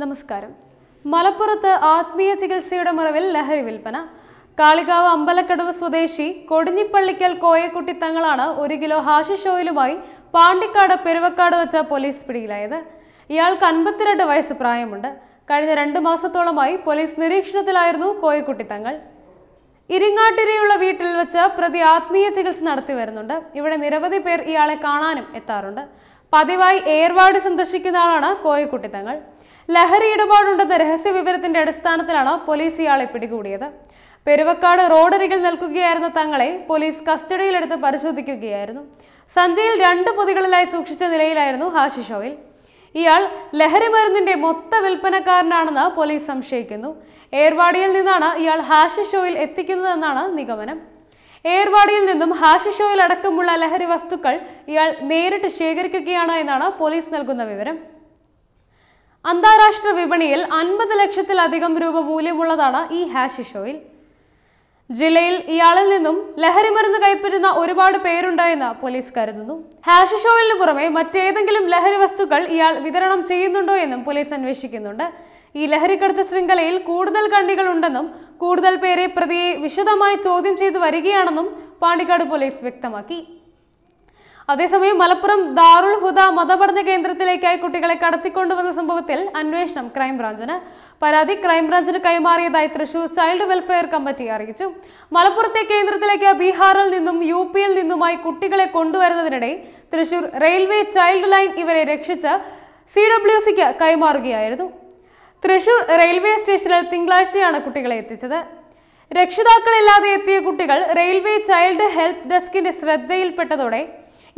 നമസ്കാരം മലപ്പുറത്ത് ആത്മീയ ചികിത്സയുടെ മറവിൽ ലഹരി വിൽപ്പന കാളികാവ് അമ്പലക്കടവ് സ്വദേശി കൊടിഞ്ഞിപ്പള്ളിക്കൽ കോയക്കുട്ടി തങ്ങളാണ് ഒരു കിലോ ഹാഷിഷ് ഓയിലുമായി പാണ്ടിക്കാട് പെരുവക്കാട് വെച്ച പോലീസ് പിടിയിലായത് ഇയാൾക്ക് അൻപത്തിരണ്ട് വയസ്സ് പ്രായമുണ്ട് കഴിഞ്ഞ രണ്ട് മാസത്തോളമായി പോലീസ് നിരീക്ഷണത്തിലായിരുന്നു കോയക്കുട്ടി തങ്ങൾ ഇരിങ്ങാട്ടിരയുള്ള വീട്ടിൽ വെച്ച് പ്രതി ആത്മീയ ചികിത്സ നടത്തി വരുന്നുണ്ട് ഇവിടെ നിരവധി പേർ ഇയാളെ കാണാനും എത്താറുണ്ട് പതിവായി ഏർവാട് സന്ദർശിക്കുന്ന ആളാണ് കോയക്കുട്ടി തങ്ങൾ ലഹരി ഇടപാടുണ്ടെന്ന രഹസ്യ വിവരത്തിന്റെ അടിസ്ഥാനത്തിലാണ് പോലീസ് ഇയാളെ പിടികൂടിയത് പെരുവക്കാട് റോഡരികിൽ നിൽക്കുകയായിരുന്ന തങ്ങളെ പോലീസ് കസ്റ്റഡിയിലെടുത്ത് പരിശോധിക്കുകയായിരുന്നു സഞ്ചയിൽ രണ്ട് പൊതികളിലായി സൂക്ഷിച്ച നിലയിലായിരുന്നു ഹാഷിഷോയിൽ ഇയാൾ ലഹരി മരുന്നിന്റെ മൊത്ത വിൽപ്പനക്കാരനാണെന്ന് പോലീസ് സംശയിക്കുന്നു ഏർവാടിയിൽ നിന്നാണ് ഇയാൾ ഹാഷ് ഷോയിൽ എത്തിക്കുന്നതെന്നാണ് നിഗമനം ഏർവാടിയിൽ നിന്നും ഹാഷ് ഷോയിൽ അടക്കമുള്ള ലഹരി വസ്തുക്കൾ ഇയാൾ നേരിട്ട് ശേഖരിക്കുകയാണ് എന്നാണ് പോലീസ് നൽകുന്ന വിവരം അന്താരാഷ്ട്ര വിപണിയിൽ അൻപത് ലക്ഷത്തിലധികം രൂപ മൂല്യമുള്ളതാണ് ഈ ഹാഷ് ഷോയിൽ ജില്ലയിൽ ഇയാളിൽ നിന്നും മരുന്ന് കൈപ്പറ്റുന്ന ഒരുപാട് പേരുണ്ടായെന്ന് പോലീസ് കരുതുന്നു ഹാഷ് ഷോയിലിന് പുറമെ മറ്റേതെങ്കിലും ലഹരി വസ്തുക്കൾ ഇയാൾ വിതരണം ചെയ്യുന്നുണ്ടോ എന്നും പോലീസ് അന്വേഷിക്കുന്നുണ്ട് ഈ ലഹരിക്കടത്ത് ശൃംഖലയിൽ കൂടുതൽ കണ്ണികൾ ഉണ്ടെന്നും കൂടുതൽ പേരെ പ്രതിയെ വിശദമായി ചോദ്യം ചെയ്തു വരികയാണെന്നും പാണ്ടിക്കാട് പോലീസ് വ്യക്തമാക്കി അതേസമയം മലപ്പുറം ദാറുൽ ഹുദ മതപഠന കേന്ദ്രത്തിലേക്കായി കുട്ടികളെ കടത്തിക്കൊണ്ടുവന്ന സംഭവത്തിൽ അന്വേഷണം ക്രൈംബ്രാഞ്ചിന് പരാതി ക്രൈംബ്രാഞ്ചിന് കൈമാറിയതായി തൃശൂർ ചൈൽഡ് വെൽഫെയർ കമ്മിറ്റി അറിയിച്ചു മലപ്പുറത്തെ കേന്ദ്രത്തിലേക്ക് ബീഹാറിൽ നിന്നും യു നിന്നുമായി കുട്ടികളെ കൊണ്ടുവരുന്നതിനിടെ തൃശൂർ റെയിൽവേ ചൈൽഡ് ലൈൻ ഇവരെ രക്ഷിച്ച് സി ഡബ്ല്യു സിക്ക് കൈമാറുകയായിരുന്നു തൃശൂർ റെയിൽവേ സ്റ്റേഷനിൽ തിങ്കളാഴ്ചയാണ് കുട്ടികളെ എത്തിച്ചത് രക്ഷിതാക്കളില്ലാതെ എത്തിയ കുട്ടികൾ റെയിൽവേ ചൈൽഡ് ഹെൽത്ത് ഡെസ്കിന്റെ ശ്രദ്ധയിൽപ്പെട്ടതോടെ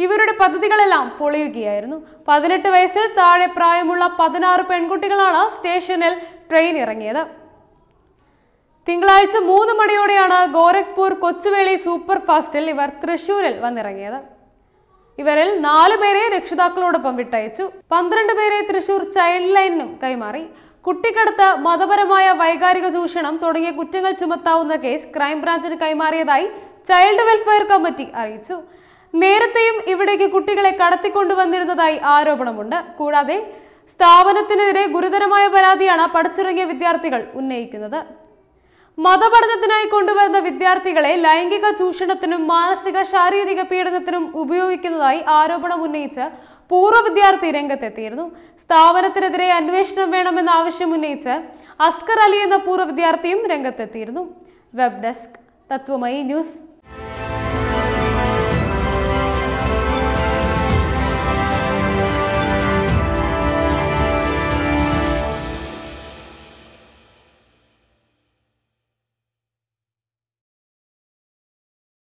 ഇവരുടെ പദ്ധതികളെല്ലാം പൊളിയുകയായിരുന്നു പതിനെട്ട് വയസ്സിൽ താഴെ പ്രായമുള്ള പതിനാറ് പെൺകുട്ടികളാണ് സ്റ്റേഷനിൽ ട്രെയിൻ ഇറങ്ങിയത് തിങ്കളാഴ്ച മൂന്ന് മണിയോടെയാണ് ഗോരഖ്പൂർ കൊച്ചുവേളി സൂപ്പർ ഫാസ്റ്റിൽ ഇവർ തൃശൂരിൽ വന്നിറങ്ങിയത് ഇവരിൽ നാലു പേരെ രക്ഷിതാക്കളോടൊപ്പം വിട്ടയച്ചു പന്ത്രണ്ട് പേരെ തൃശൂർ ചൈൽഡ് ലൈനിനും കൈമാറി കുട്ടിക്കടുത്ത് മതപരമായ വൈകാരിക ചൂഷണം തുടങ്ങിയ കുറ്റങ്ങൾ ചുമത്താവുന്ന കേസ് ക്രൈംബ്രാഞ്ചിന് കൈമാറിയതായി ചൈൽഡ് വെൽഫെയർ കമ്മിറ്റി അറിയിച്ചു നേരത്തെയും ഇവിടേക്ക് കുട്ടികളെ കടത്തിക്കൊണ്ടുവന്നിരുന്നതായി ആരോപണമുണ്ട് കൂടാതെ സ്ഥാപനത്തിനെതിരെ ഗുരുതരമായ പരാതിയാണ് പഠിച്ചിറങ്ങിയ വിദ്യാർത്ഥികൾ ഉന്നയിക്കുന്നത് മതപഠനത്തിനായി കൊണ്ടുവരുന്ന വിദ്യാർത്ഥികളെ ലൈംഗിക ചൂഷണത്തിനും മാനസിക ശാരീരിക പീഡനത്തിനും ഉപയോഗിക്കുന്നതായി ആരോപണം ഉന്നയിച്ച് പൂർവ്വ വിദ്യാർത്ഥി രംഗത്തെത്തിയിരുന്നു സ്ഥാപനത്തിനെതിരെ അന്വേഷണം വേണമെന്ന ആവശ്യം ഉന്നയിച്ച് അസ്കർ അലി എന്ന പൂർവ്വ വിദ്യാർത്ഥിയും രംഗത്തെത്തിയിരുന്നു വെബ് ഡെസ്ക് തത്വമയി ന്യൂസ്